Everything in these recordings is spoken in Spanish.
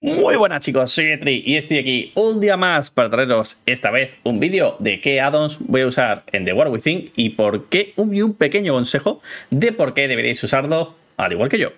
Muy buenas chicos, soy Etri y estoy aquí un día más para traeros esta vez un vídeo de qué addons voy a usar en The War Within y por qué un, pequeño consejo de por qué deberíais usarlo al igual que yo.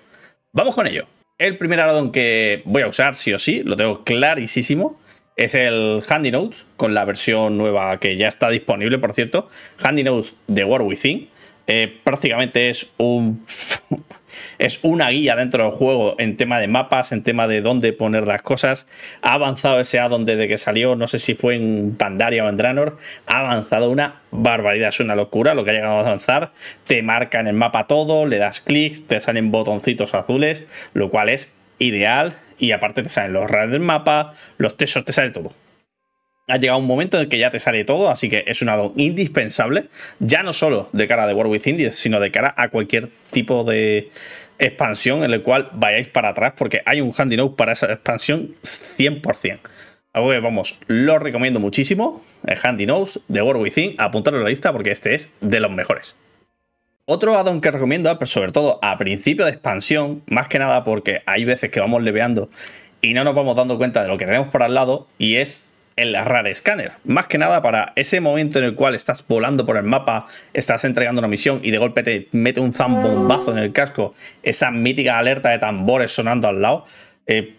Vamos con ello. El primer addon que voy a usar sí o sí, lo tengo clarísimo, es el Handy Notes con la versión nueva que ya está disponible por cierto, Handy Notes de War Within eh, prácticamente es un es una guía dentro del juego en tema de mapas, en tema de dónde poner las cosas. Ha avanzado ese Addon desde que salió, no sé si fue en Pandaria o en Draenor, ha avanzado una barbaridad, es una locura lo que ha llegado a avanzar. Te marca en el mapa todo, le das clics, te salen botoncitos azules, lo cual es ideal y aparte te salen los rares del mapa, los tesos, te sale todo ha llegado un momento en que ya te sale todo, así que es un addon indispensable, ya no solo de cara de World with Indies, sino de cara a cualquier tipo de expansión en el cual vayáis para atrás, porque hay un handy note para esa expansión 100%. vamos, lo recomiendo muchísimo, el handy note de World Within, apuntarlo a la lista porque este es de los mejores. Otro addon que recomiendo, pero sobre todo a principio de expansión, más que nada porque hay veces que vamos leveando y no nos vamos dando cuenta de lo que tenemos por al lado, y es el la Scanner. Más que nada para ese momento en el cual estás volando por el mapa, estás entregando una misión y de golpe te mete un zambombazo en el casco, esa mítica alerta de tambores sonando al lado. Eh,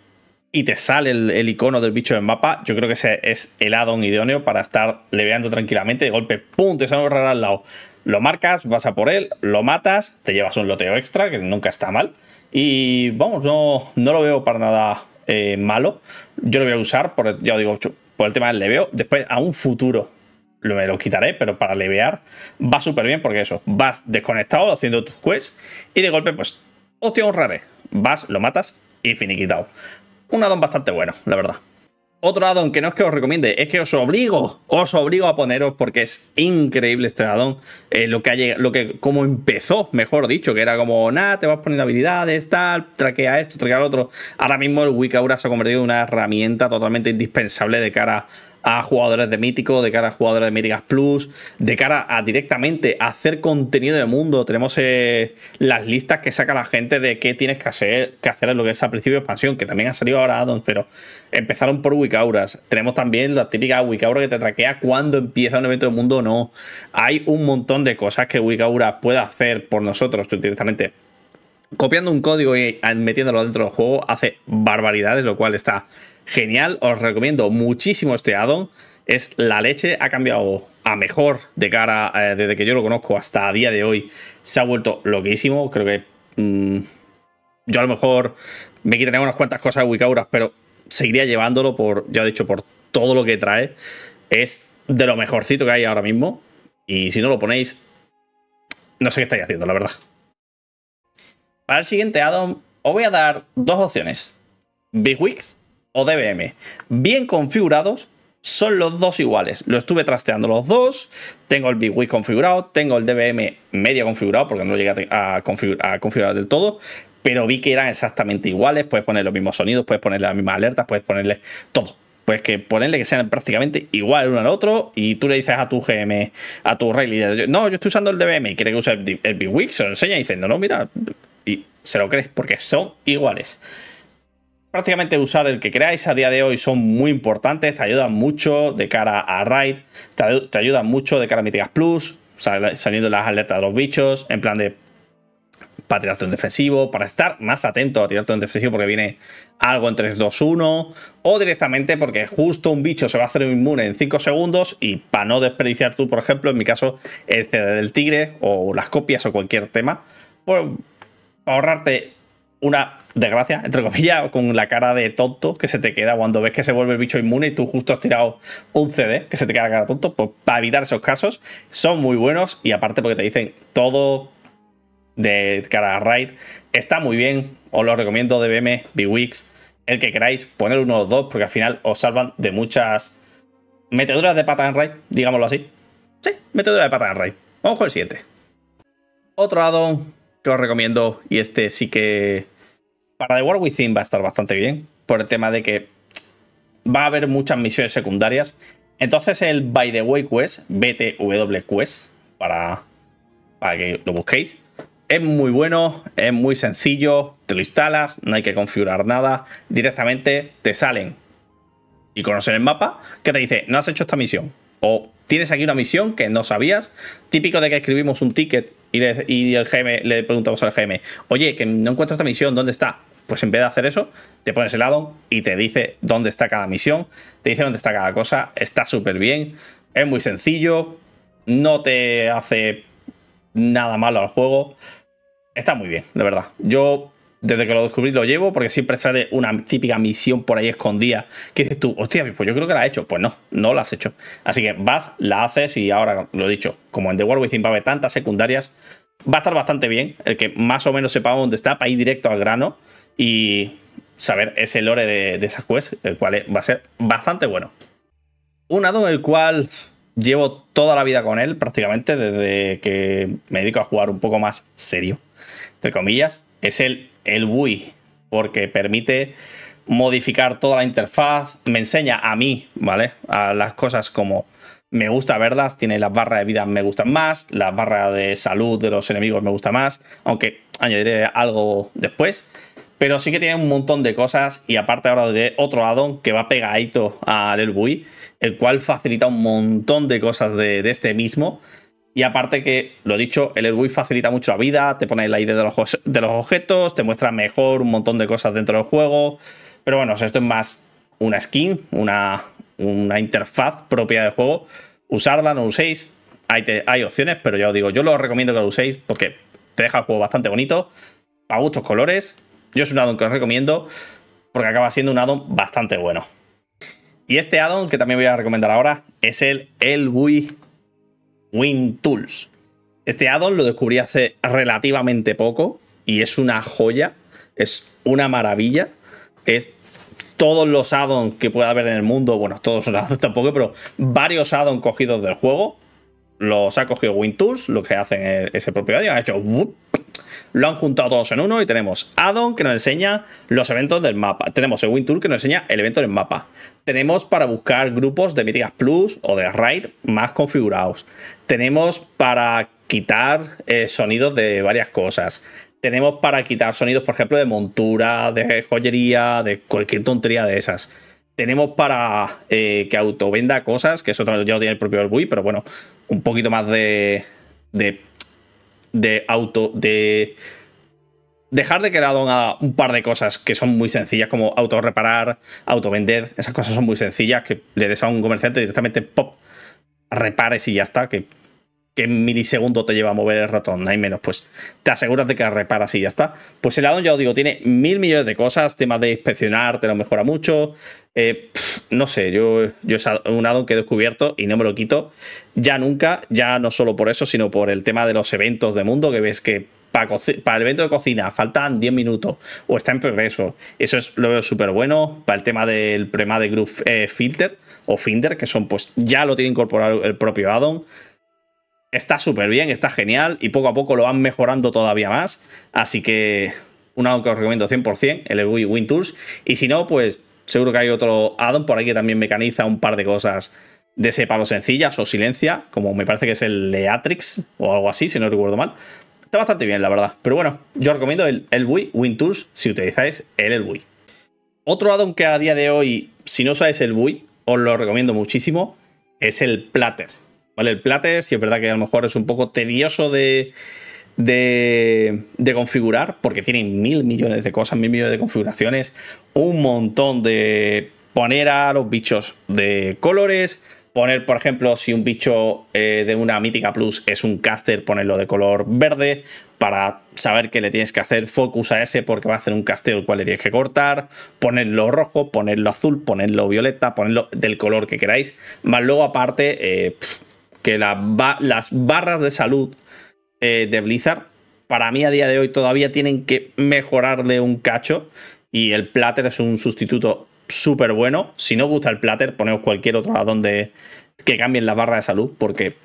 y te sale el, icono del bicho del mapa, yo creo que ese es el addon idóneo para estar leveando tranquilamente. De golpe, ¡pum! te sale un raro al lado. Lo marcas, vas a por él, lo matas, te llevas un loteo extra, que nunca está mal. Y vamos, no, no lo veo para nada eh, malo. Yo lo voy a usar, por, ya os digo, el tema del leveo. Después, a un futuro, lo, me lo quitaré, pero para levear va súper bien porque eso, vas desconectado haciendo tus quests y de golpe, pues, hostia, un rare. Vas, lo matas y finiquitado. Un addon bastante bueno, la verdad otro addon que no es que os recomiende, es que os obligo, os obligo a poneros porque es increíble este addon. Eh, lo que ha llegado, lo que como empezó, mejor dicho, que era como, nada, te vas poniendo habilidades, tal, traquea esto, traquea lo otro. Ahora mismo el Wikaura se ha convertido en una herramienta totalmente indispensable de cara a a jugadores de mítico, de cara a jugadores de míticas plus, de cara a directamente hacer contenido de mundo. Tenemos eh, las listas que saca la gente de qué tienes que hacer, que hacer en lo que es al principio de expansión, que también ha salido ahora pero empezaron por Wicauras Tenemos también la típica Wikaura que te traquea cuando empieza un evento de mundo o no. Hay un montón de cosas que Wikaura puede hacer por nosotros directamente copiando un código y metiéndolo dentro del juego hace barbaridades, lo cual está genial. Os recomiendo muchísimo este addon. Es la leche, ha cambiado a mejor de cara eh, desde que yo lo conozco hasta a día de hoy. Se ha vuelto loquísimo. Creo que mm, yo a lo mejor me quitaría unas cuantas cosas de pero seguiría llevándolo por, ya he dicho, por todo lo que trae. Es de lo mejorcito que hay ahora mismo. Y si no lo ponéis, no sé qué estáis haciendo, la verdad. Para el siguiente Adam, os voy a dar dos opciones, BigWix o DBM. Bien configurados, son los dos iguales. Lo estuve trasteando los dos, tengo el BigWix configurado, tengo el DBM media configurado porque no lo llegué a, configurar, del todo, pero vi que eran exactamente iguales, puedes poner los mismos sonidos, puedes poner las mismas alertas, puedes ponerle todo pues que ponerle que sean prácticamente igual uno al otro y tú le dices a tu GM, a tu rey Leader, no, yo estoy usando el DBM y quiere que use el, BigWix? se lo enseña diciendo, no, mira, y se lo crees porque son iguales. Prácticamente usar el que creáis a día de hoy son muy importantes, te ayudan mucho de cara a Raid, te, ayudan mucho de cara a Mitigas Plus, saliendo las alertas de los bichos, en plan de para tirarte un defensivo, para estar más atento a tirarte un defensivo porque viene algo en 3-2-1, o directamente porque justo un bicho se va a hacer inmune en 5 segundos y para no desperdiciar tú, por ejemplo, en mi caso, el CD del tigre o las copias o cualquier tema, pues ahorrarte una desgracia, entre comillas, con la cara de tonto que se te queda cuando ves que se vuelve el bicho inmune y tú justo has tirado un CD que se te queda la cara tonto, pues para evitar esos casos son muy buenos y aparte porque te dicen todo de cara a raid está muy bien, os lo recomiendo DBM, BM el que queráis, poner uno o dos porque al final os salvan de muchas meteduras de pata en raid, digámoslo así. Sí, Meteduras de pata en raid. Vamos con el siguiente. Otro addon que os recomiendo, y este sí que para The War Within va a estar bastante bien, por el tema de que va a haber muchas misiones secundarias. Entonces el By the Way Quest, BTW Quest, para, para que lo busquéis, es muy bueno, es muy sencillo, te lo instalas, no hay que configurar nada, directamente te salen y conocen el mapa que te dice, no has hecho esta misión, o tienes aquí una misión que no sabías, típico de que escribimos un ticket y, le, el GM, le preguntamos al GM, oye, que no encuentro esta misión, ¿dónde está? Pues en vez de hacer eso, te pones el addon y te dice dónde está cada misión, te dice dónde está cada cosa, está súper bien, es muy sencillo, no te hace nada malo al juego. Está muy bien, de verdad. Yo desde que lo descubrí lo llevo porque siempre sale una típica misión por ahí escondida que dices tú, hostia, pues yo creo que la he hecho. Pues no, no la has hecho. Así que vas, la haces y ahora lo he dicho, como en The War Within va a haber tantas secundarias, va a estar bastante bien el que más o menos sepa dónde está para ir directo al grano y saber ese lore de, de esas quests, el cual va a ser bastante bueno. Un addon el cual llevo toda la vida con él prácticamente desde que me dedico a jugar un poco más serio, entre comillas, es el el Wii, porque permite modificar toda la interfaz, me enseña a mí, ¿vale? A las cosas como me gusta verlas, tiene las barras de vida me gustan más, las barras de salud de los enemigos me gusta más, aunque añadiré algo después. Pero sí que tiene un montón de cosas y aparte ahora de otro addon que va pegadito al el wii el cual facilita un montón de cosas de este mismo y aparte que, lo dicho, el Wii facilita mucho la vida, te pone la idea de los, de los objetos, te muestra mejor un montón de cosas dentro del juego. Pero bueno, esto es más una skin, una, una interfaz propia del juego. Usarla, no uséis. Hay, hay opciones, pero ya os digo, yo lo recomiendo que lo uséis porque te deja el juego bastante bonito, a gustos colores. Yo es un addon que os recomiendo porque acaba siendo un addon bastante bueno. Y este addon que también voy a recomendar ahora es el Elbuy WinTools. Este addon lo descubrí hace relativamente poco y es una joya, es una maravilla. Es todos los addons que pueda haber en el mundo, bueno, todos los tampoco, pero varios addons cogidos del juego. Los ha cogido WinTools, lo que hacen es ese propio addon, ha hecho lo han juntado todos en uno y tenemos Addon que nos enseña los eventos del mapa. Tenemos el Win Tour que nos enseña el evento del mapa. Tenemos para buscar grupos de Míticas Plus o de Raid más configurados. Tenemos para quitar eh, sonidos de varias cosas. Tenemos para quitar sonidos, por ejemplo, de montura, de joyería, de cualquier tontería de esas. Tenemos para que eh, que autovenda cosas, que eso ya lo tiene el propio Airbnb, pero bueno, un poquito más de, de de auto, de dejar de que un par de cosas que son muy sencillas, como auto reparar Auto vender esas cosas son muy sencillas, que le des a un comerciante directamente pop, repares y ya está, que que milisegundo te lleva a mover el ratón, hay menos, pues te aseguras de que reparas y ya está. Pues el addon, ya os digo, tiene mil millones de cosas, temas de inspeccionar, te lo mejora mucho. Eh, no sé, yo, yo es un addon que he descubierto y no me lo quito ya nunca, ya no solo por eso, sino por el tema de los eventos de mundo, que ves que para, el evento de cocina faltan 10 minutos o está en progreso. Eso es, lo veo súper bueno. Para el tema del prema de Group eh, Filter o Finder, que son pues ya lo tiene incorporado el propio addon está súper bien, está genial y poco a poco lo van mejorando todavía más. Así que un addon que os recomiendo 100%, el Wii Win Tools. Y si no, pues seguro que hay otro addon por ahí que también mecaniza un par de cosas de ese palo sencillas o silencia, como me parece que es el Leatrix o algo así, si no recuerdo mal. Está bastante bien, la verdad. Pero bueno, yo os recomiendo el, el Win Tools si utilizáis el, el Otro addon que a día de hoy, si no sabéis el bui os lo recomiendo muchísimo, es el Platter. ¿vale? El platter, si es verdad que a lo mejor es un poco tedioso de, de, configurar, porque tiene mil millones de cosas, mil millones de configuraciones, un montón de poner a los bichos de colores, poner, por ejemplo, si un bicho eh, de una mítica plus es un caster, ponerlo de color verde para saber que le tienes que hacer focus a ese porque va a hacer un casteo el cual le tienes que cortar, ponerlo rojo, ponerlo azul, ponerlo violeta, ponerlo del color que queráis, más luego aparte... Eh, que las, las barras de salud eh, de Blizzard, para mí a día de hoy todavía tienen que mejorar de un cacho. Y el Platter es un sustituto súper bueno. Si no gusta el Platter, poneos cualquier otro addon de, que cambien las barras de salud, porque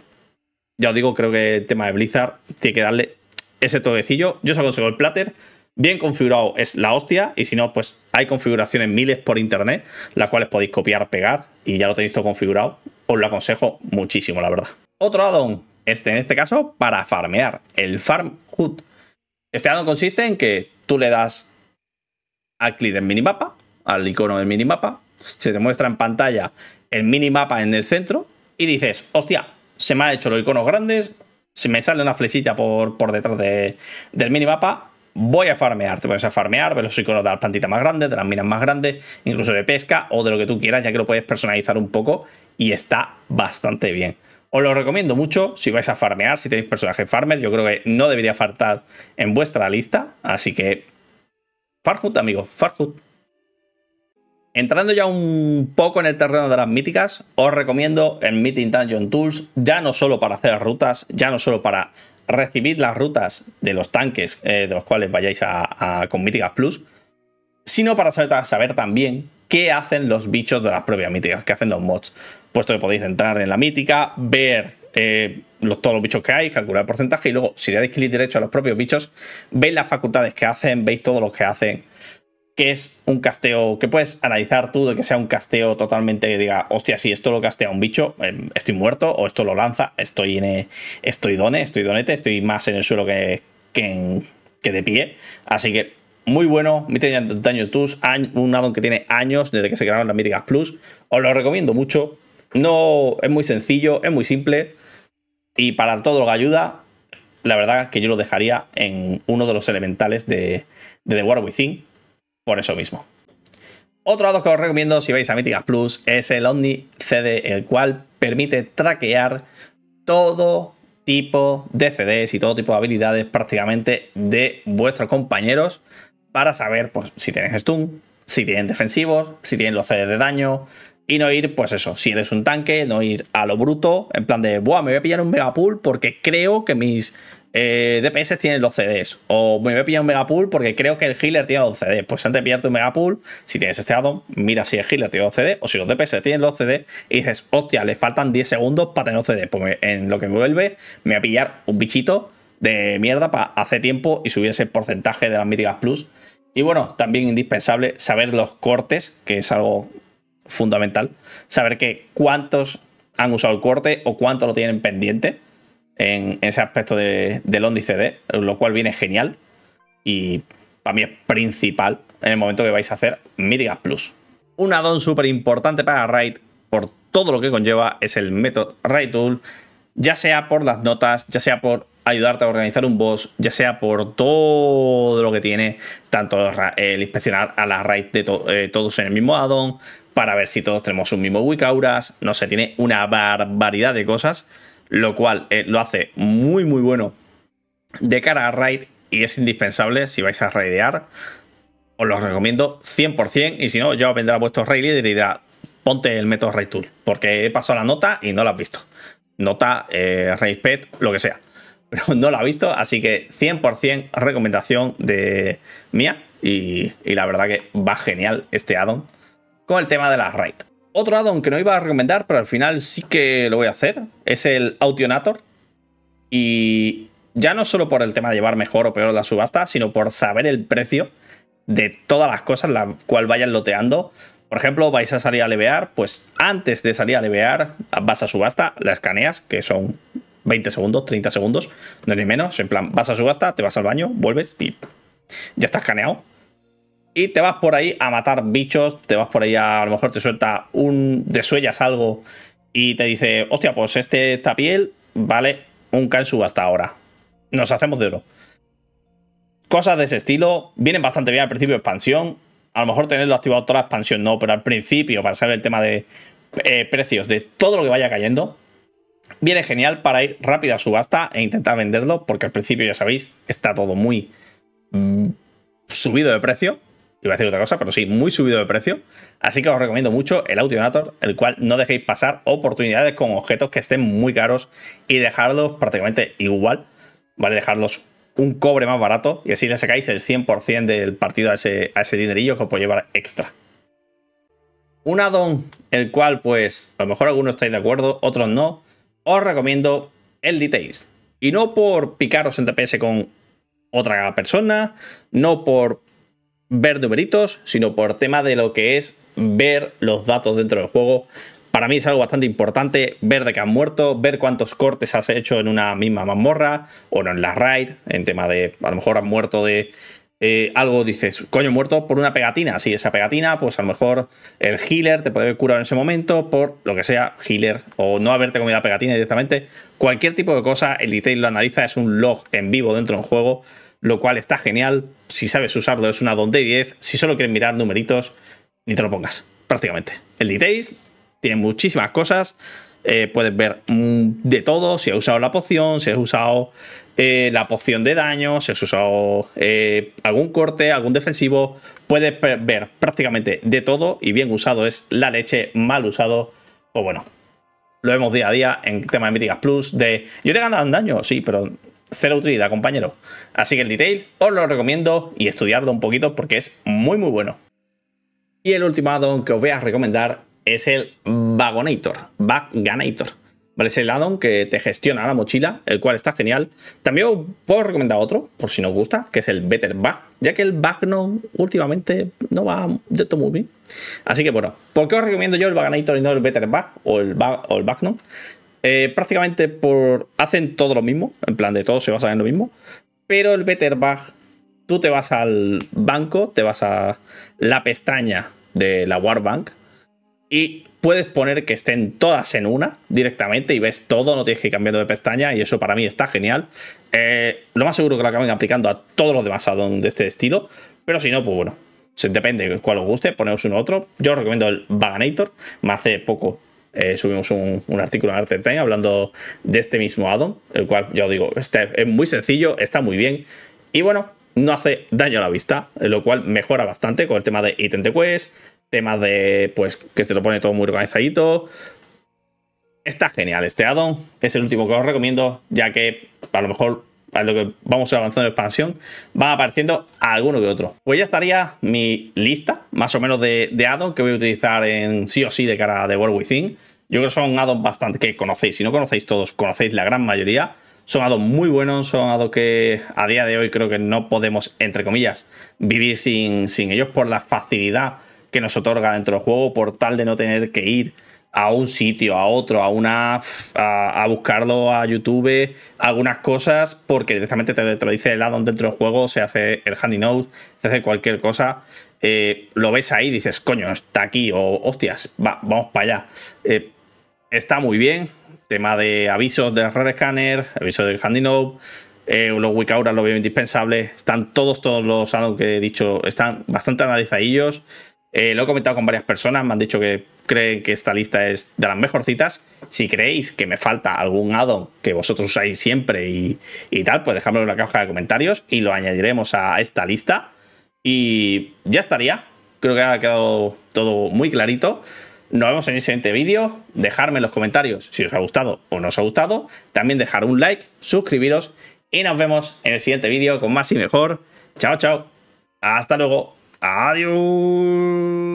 ya os digo, creo que el tema de Blizzard tiene que darle ese toquecillo. Yo os aconsejo el Platter. Bien configurado es la hostia, y si no, pues hay configuraciones miles por internet, las cuales podéis copiar, pegar, y ya lo tenéis todo configurado os lo aconsejo muchísimo, la verdad. Otro addon, este en este caso, para farmear, el Farm Este addon consiste en que tú le das al clic del minimapa, al icono del minimapa, se te muestra en pantalla el minimapa en el centro y dices, hostia, se me han hecho los iconos grandes, se me sale una flechita por, por detrás de, del minimapa, voy a farmear, te puedes a farmear, ver los iconos de las plantitas más grandes, de las minas más grandes, incluso de pesca o de lo que tú quieras, ya que lo puedes personalizar un poco y está bastante bien. Os lo recomiendo mucho si vais a farmear, si tenéis personaje farmer, yo creo que no debería faltar en vuestra lista, así que Farhut, amigos, Farhut. Entrando ya un poco en el terreno de las míticas, os recomiendo el Meeting Tangent Tools, ya no solo para hacer rutas, ya no solo para recibir las rutas de los tanques eh, de los cuales vayáis a, con Míticas Plus, sino para saber, también qué hacen los bichos de las propias míticas, qué hacen los mods. Puesto que podéis entrar en la mítica, ver eh, todos los bichos que hay, calcular el porcentaje y luego, si le dais clic derecho a los propios bichos, veis las facultades que hacen, veis todo lo que hacen que es un casteo que puedes analizar tú de que sea un casteo totalmente que diga, hostia, si esto lo castea un bicho, eh, estoy muerto, o esto lo lanza, estoy, en, eh, estoy done, estoy donete, estoy más en el suelo que, que, de pie. Así que muy bueno, Mythic Daño tus un addon que tiene años desde que se crearon las Míticas Plus. Os lo recomiendo mucho. No, es muy sencillo, es muy simple. Y para todo lo que ayuda, la verdad es que yo lo dejaría en uno de los elementales de, de The War Within por eso mismo. Otro dato que os recomiendo si veis a Mythic Plus es el Omni CD, el cual permite traquear todo tipo de CDs y todo tipo de habilidades prácticamente de vuestros compañeros para saber pues, si tienen stun, si tienen defensivos, si tienen los CDs de daño, y no ir, pues eso, si eres un tanque, no ir a lo bruto, en plan de, buah, me voy a pillar un megapool porque creo que mis eh, DPS tiene los CDs. O me voy a pillar un Megapool porque creo que el healer tiene los CDs. Pues antes de pillarte un Megapool, si tienes este mira si el healer tiene los CDs o si los DPS tienen los CDs y dices, hostia, le faltan 10 segundos para tener los CDs. Pues en lo que vuelve, me voy a pillar un bichito de mierda para hacer tiempo y subir ese porcentaje de las míticas plus. Y bueno, también indispensable saber los cortes, que es algo fundamental. Saber que cuántos han usado el corte o cuánto lo tienen pendiente en ese aspecto de, del Óndice CD, lo cual viene genial y para mí es principal en el momento que vais a hacer Midigas Plus. Un addon súper importante para Raid por todo lo que conlleva es el método Raid Tool, ya sea por las notas, ya sea por ayudarte a organizar un boss, ya sea por todo lo que tiene, tanto el inspeccionar a la raid de eh, todos en el mismo addon, para ver si todos tenemos un mismo wick auras, no sé, tiene una barbaridad de cosas lo cual eh, lo hace muy muy bueno de cara a raid y es indispensable si vais a raidear. Os lo recomiendo 100% y si no, ya vendrá vuestro raid líder y dirá, ponte el método raid tool, porque he pasado la nota y no la has visto. Nota, eh, raid pet, lo que sea. Pero no la ha visto, así que 100% recomendación de mía y, y la verdad que va genial este addon con el tema de las raids otro addon que no iba a recomendar, pero al final sí que lo voy a hacer, es el Audionator. Y ya no solo por el tema de llevar mejor o peor la subasta, sino por saber el precio de todas las cosas las cual vayan loteando. Por ejemplo, vais a salir a levear, pues antes de salir a levear vas a subasta, la escaneas, que son 20 segundos, 30 segundos, no ni menos. En plan, vas a subasta, te vas al baño, vuelves y ya está escaneado y te vas por ahí a matar bichos, te vas por ahí a, lo mejor te suelta un, suellas algo y te dice, hostia, pues este, esta piel vale un en subasta ahora. Nos hacemos de oro. Cosas de ese estilo vienen bastante bien al principio de expansión. A lo mejor tenerlo activado toda la expansión no, pero al principio, para saber el tema de eh, precios de todo lo que vaya cayendo, viene genial para ir rápido a subasta e intentar venderlo, porque al principio, ya sabéis, está todo muy mm, subido de precio iba a decir otra cosa, pero sí, muy subido de precio. Así que os recomiendo mucho el Audionator, el cual no dejéis pasar oportunidades con objetos que estén muy caros y dejarlos prácticamente igual, ¿vale? Dejarlos un cobre más barato y así le sacáis el 100% del partido a ese, a ese dinerillo que os puede llevar extra. Un addon, el cual pues a lo mejor algunos estáis de acuerdo, otros no, os recomiendo el Details. Y no por picaros en TPS con otra persona, no por ver numeritos, sino por tema de lo que es ver los datos dentro del juego. Para mí es algo bastante importante ver de qué han muerto, ver cuántos cortes has hecho en una misma mazmorra o en la raid, en tema de a lo mejor han muerto de eh, algo, dices, coño, muerto por una pegatina. Si esa pegatina, pues a lo mejor el healer te puede curar en ese momento por lo que sea, healer, o no haberte comido la pegatina directamente. Cualquier tipo de cosa, el detail lo analiza, es un log en vivo dentro del juego, lo cual está genial si sabes usarlo es una don de 10, si solo quieres mirar numeritos, ni te lo pongas, prácticamente. El Details tiene muchísimas cosas, eh, puedes ver mm, de todo, si has usado la poción, si has usado eh, la poción de daño, si has usado eh, algún corte, algún defensivo, puedes ver prácticamente de todo y bien usado es la leche, mal usado, o bueno, lo vemos día a día en tema de Míticas Plus, de yo te he ganado un daño, sí, pero cero utilidad, compañero. Así que el detail os lo recomiendo y estudiarlo un poquito porque es muy muy bueno. Y el último addon que os voy a recomendar es el Vagonator, vagonator ¿Vale? Es el addon que te gestiona la mochila, el cual está genial. También os puedo recomendar otro, por si no os gusta, que es el Better Bag, ya que el no últimamente no va de todo muy bien. Así que bueno, ¿por qué os recomiendo yo el Vagonator y no el Better Bag o el, Bag, o eh, prácticamente por, hacen todo lo mismo, en plan de todo se basa en lo mismo, pero el Better Bag, tú te vas al banco, te vas a la pestaña de la Warbank y puedes poner que estén todas en una directamente y ves todo, no tienes que ir cambiando de pestaña y eso para mí está genial. Eh, lo más seguro que lo acaben aplicando a todos los demás addons de este estilo, pero si no, pues bueno, depende de cuál os guste, ponemos uno u otro. Yo recomiendo el Vaganator, me hace poco eh, subimos un, artículo en Arte hablando de este mismo addon, el cual yo digo, este es muy sencillo, está muy bien y bueno, no hace daño a la vista, lo cual mejora bastante con el tema de item de quest, tema de pues que se lo pone todo muy organizadito. Está genial este addon, es el último que os recomiendo, ya que a lo mejor para lo que vamos avanzando en expansión, van apareciendo alguno que otro. Pues ya estaría mi lista, más o menos, de, addons que voy a utilizar en sí o sí de cara a The World Within. Yo creo que son addons bastante que conocéis. Si no conocéis todos, conocéis la gran mayoría. Son addons muy buenos, son addons que a día de hoy creo que no podemos, entre comillas, vivir sin, sin ellos por la facilidad que nos otorga dentro del juego, por tal de no tener que ir a un sitio, a otro, a una a, a buscarlo a YouTube, algunas cosas, porque directamente te, lo dice el addon dentro del juego, se hace el handy note, se hace cualquier cosa. Eh, lo ves ahí y dices, coño, está aquí, o hostias, vamos para allá. Eh, está muy bien. Tema de avisos de Red Scanner, aviso del Handy Note, eh, los Wikauras lo veo indispensable. Están todos, todos los addons que he dicho, están bastante analizadillos. Eh, lo he comentado con varias personas, me han dicho que creen que esta lista es de las mejorcitas. Si creéis que me falta algún addon que vosotros usáis siempre y, tal, pues dejadmelo en la caja de comentarios y lo añadiremos a esta lista. Y ya estaría. Creo que ha quedado todo muy clarito. Nos vemos en el siguiente vídeo. Dejadme en los comentarios si os ha gustado o no os ha gustado. También dejar un like, suscribiros y nos vemos en el siguiente vídeo con más y mejor. Chao, chao. Hasta luego. Adiós.